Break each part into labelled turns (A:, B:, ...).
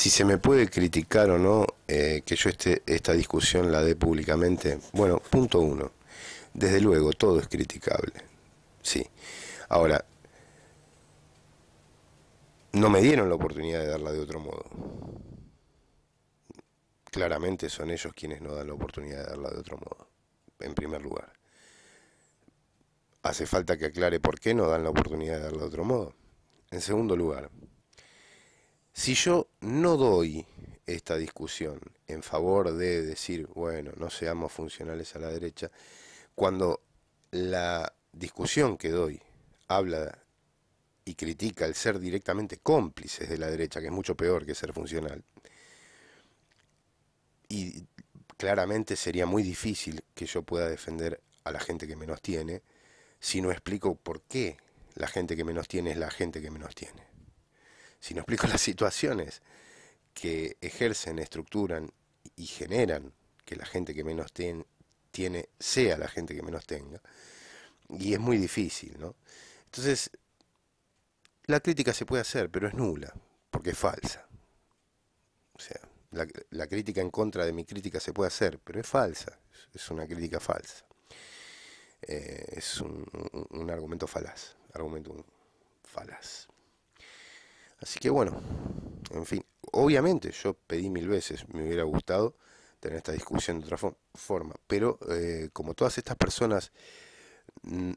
A: si se me puede criticar o no eh, que yo este, esta discusión la dé públicamente, bueno, punto uno, desde luego todo es criticable, sí. Ahora, no me dieron la oportunidad de darla de otro modo. Claramente son ellos quienes no dan la oportunidad de darla de otro modo, en primer lugar. Hace falta que aclare por qué no dan la oportunidad de darla de otro modo. En segundo lugar, si yo no doy esta discusión en favor de decir, bueno, no seamos funcionales a la derecha, cuando la discusión que doy habla y critica el ser directamente cómplices de la derecha, que es mucho peor que ser funcional, y claramente sería muy difícil que yo pueda defender a la gente que menos tiene si no explico por qué la gente que menos tiene es la gente que menos tiene. Si no explico las situaciones que ejercen, estructuran y generan que la gente que menos tiene sea la gente que menos tenga, y es muy difícil, ¿no? Entonces, la crítica se puede hacer, pero es nula, porque es falsa. O sea, la, crítica en contra de mi crítica se puede hacer, pero es falsa, es una crítica falsa. Eh, es un, un, argumento falaz, argumento falaz. Así que bueno, en fin, obviamente yo pedí mil veces, me hubiera gustado tener esta discusión de otra forma, pero eh, como todas estas personas mm,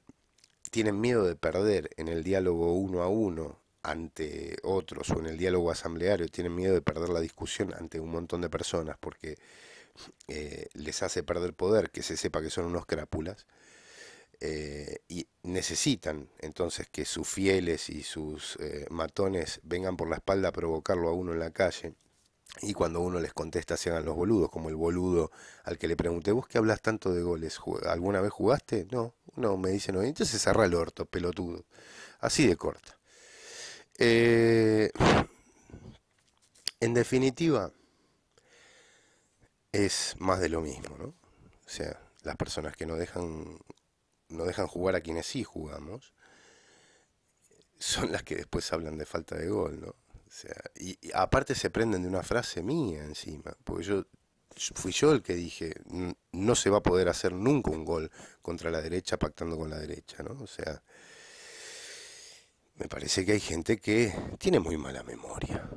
A: tienen miedo de perder en el diálogo uno a uno ante otros o en el diálogo asambleario, tienen miedo de perder la discusión ante un montón de personas porque eh, les hace perder poder, que se sepa que son unos crápulas. Eh, y necesitan entonces que sus fieles y sus eh, matones vengan por la espalda a provocarlo a uno en la calle. Y cuando uno les contesta, se hagan los boludos, como el boludo al que le pregunté, ¿vos qué hablas tanto de goles? ¿Alguna vez jugaste? No, uno me dice no. Entonces cerra el orto, pelotudo. Así de corta. Eh, en definitiva, es más de lo mismo, ¿no? O sea, las personas que no dejan no dejan jugar a quienes sí jugamos, son las que después hablan de falta de gol, ¿no? O sea, y, aparte se prenden de una frase mía encima, porque yo fui yo el que dije, no se va a poder hacer nunca un gol contra la derecha pactando con la derecha, ¿no? O sea, me parece que hay gente que tiene muy mala memoria.